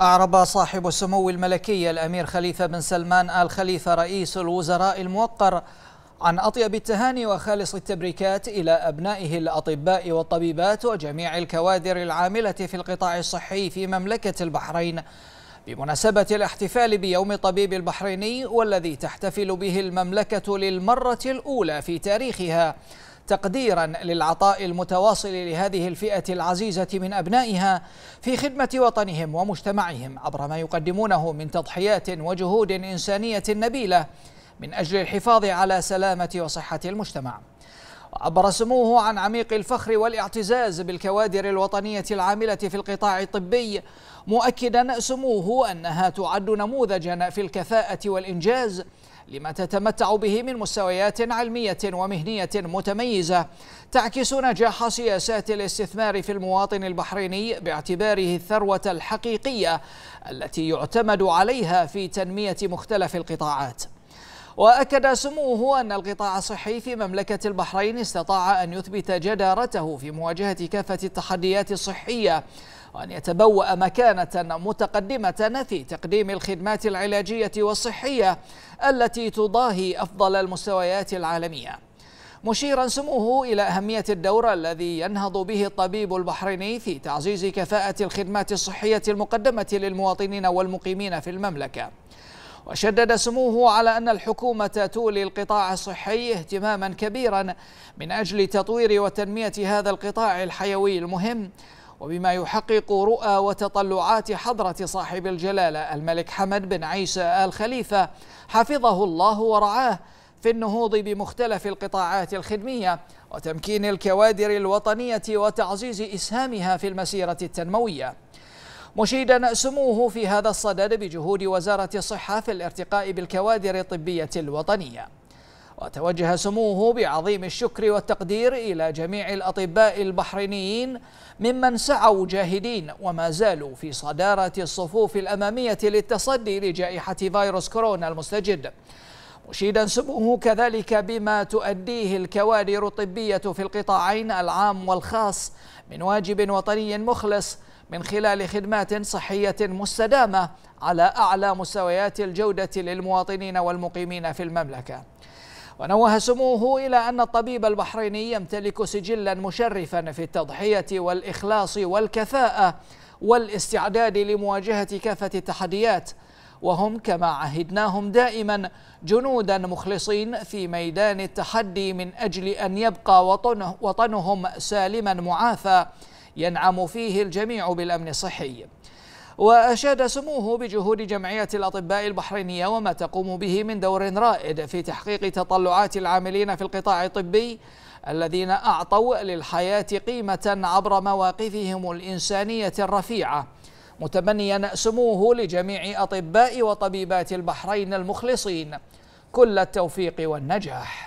أعرب صاحب السمو الملكي الأمير خليفة بن سلمان آل خليفة رئيس الوزراء الموقر عن أطيب التهاني وخالص التبريكات إلى أبنائه الأطباء والطبيبات وجميع الكوادر العاملة في القطاع الصحي في مملكة البحرين بمناسبة الاحتفال بيوم الطبيب البحريني والذي تحتفل به المملكة للمرة الأولى في تاريخها تقديرا للعطاء المتواصل لهذه الفئة العزيزة من أبنائها في خدمة وطنهم ومجتمعهم عبر ما يقدمونه من تضحيات وجهود إنسانية نبيلة من أجل الحفاظ على سلامة وصحة المجتمع عبر سموه عن عميق الفخر والاعتزاز بالكوادر الوطنية العاملة في القطاع الطبي مؤكدا سموه أنها تعد نموذجا في الكفاءة والإنجاز لما تتمتع به من مستويات علمية ومهنية متميزة تعكس نجاح سياسات الاستثمار في المواطن البحريني باعتباره الثروة الحقيقية التي يعتمد عليها في تنمية مختلف القطاعات وأكد سموه أن القطاع الصحي في مملكة البحرين استطاع أن يثبت جدارته في مواجهة كافة التحديات الصحية وأن يتبوأ مكانة متقدمة في تقديم الخدمات العلاجية والصحية التي تضاهي أفضل المستويات العالمية مشيرا سموه إلى أهمية الدور الذي ينهض به الطبيب البحريني في تعزيز كفاءة الخدمات الصحية المقدمة للمواطنين والمقيمين في المملكة وشدد سموه على أن الحكومة تولي القطاع الصحي اهتماما كبيرا من أجل تطوير وتنمية هذا القطاع الحيوي المهم وبما يحقق رؤى وتطلعات حضرة صاحب الجلالة الملك حمد بن عيسى آل خليفة حفظه الله ورعاه في النهوض بمختلف القطاعات الخدمية وتمكين الكوادر الوطنية وتعزيز إسهامها في المسيرة التنموية مشيدا سموه في هذا الصدد بجهود وزارة الصحة في الارتقاء بالكوادر الطبية الوطنية وتوجه سموه بعظيم الشكر والتقدير إلى جميع الأطباء البحرينيين ممن سعوا جاهدين وما زالوا في صدارة الصفوف الأمامية للتصدي لجائحة فيروس كورونا المستجد مشيدا سموه كذلك بما تؤديه الكوادر الطبية في القطاعين العام والخاص من واجب وطني مخلص من خلال خدمات صحية مستدامة على أعلى مستويات الجودة للمواطنين والمقيمين في المملكة ونوه سموه إلى أن الطبيب البحريني يمتلك سجلا مشرفا في التضحية والإخلاص والكفاءة والاستعداد لمواجهة كافة التحديات وهم كما عهدناهم دائما جنودا مخلصين في ميدان التحدي من أجل أن يبقى وطنهم سالما معافى ينعم فيه الجميع بالأمن الصحي وأشاد سموه بجهود جمعية الأطباء البحرينية وما تقوم به من دور رائد في تحقيق تطلعات العاملين في القطاع الطبي الذين أعطوا للحياة قيمة عبر مواقفهم الإنسانية الرفيعة متمنيا سموه لجميع أطباء وطبيبات البحرين المخلصين كل التوفيق والنجاح